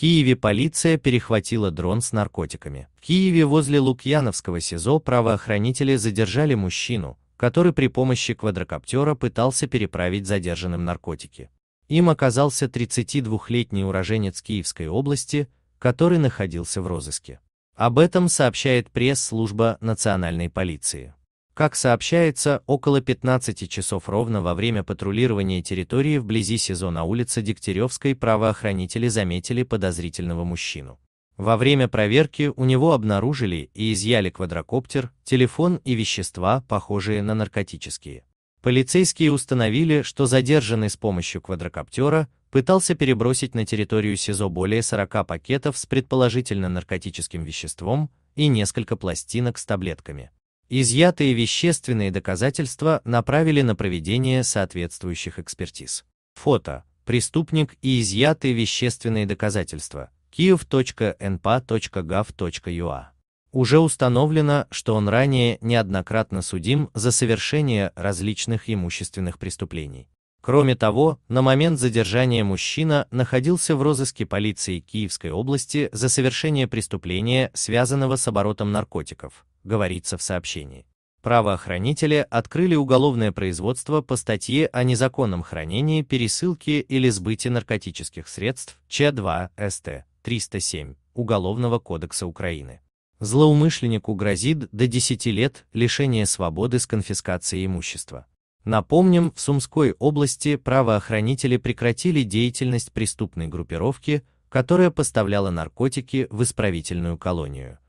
Киеве полиция перехватила дрон с наркотиками. В Киеве возле Лукьяновского СИЗО правоохранители задержали мужчину, который при помощи квадрокоптера пытался переправить задержанным наркотики. Им оказался 32-летний уроженец Киевской области, который находился в розыске. Об этом сообщает пресс-служба национальной полиции. Как сообщается, около 15 часов ровно во время патрулирования территории вблизи сезона улицы Дегтяревской правоохранители заметили подозрительного мужчину. Во время проверки у него обнаружили и изъяли квадрокоптер, телефон и вещества, похожие на наркотические. Полицейские установили, что задержанный с помощью квадрокоптера пытался перебросить на территорию СИЗО более 40 пакетов с предположительно наркотическим веществом и несколько пластинок с таблетками. Изъятые вещественные доказательства направили на проведение соответствующих экспертиз. Фото. Преступник и изъятые вещественные доказательства. kiev.npa.gov.ua а. Уже установлено, что он ранее неоднократно судим за совершение различных имущественных преступлений. Кроме того, на момент задержания мужчина находился в розыске полиции Киевской области за совершение преступления, связанного с оборотом наркотиков, говорится в сообщении. Правоохранители открыли уголовное производство по статье о незаконном хранении, пересылке или сбыте наркотических средств Ч2 СТ 307 Уголовного кодекса Украины. Злоумышленнику грозит до 10 лет лишения свободы с конфискацией имущества. Напомним, в Сумской области правоохранители прекратили деятельность преступной группировки, которая поставляла наркотики в исправительную колонию.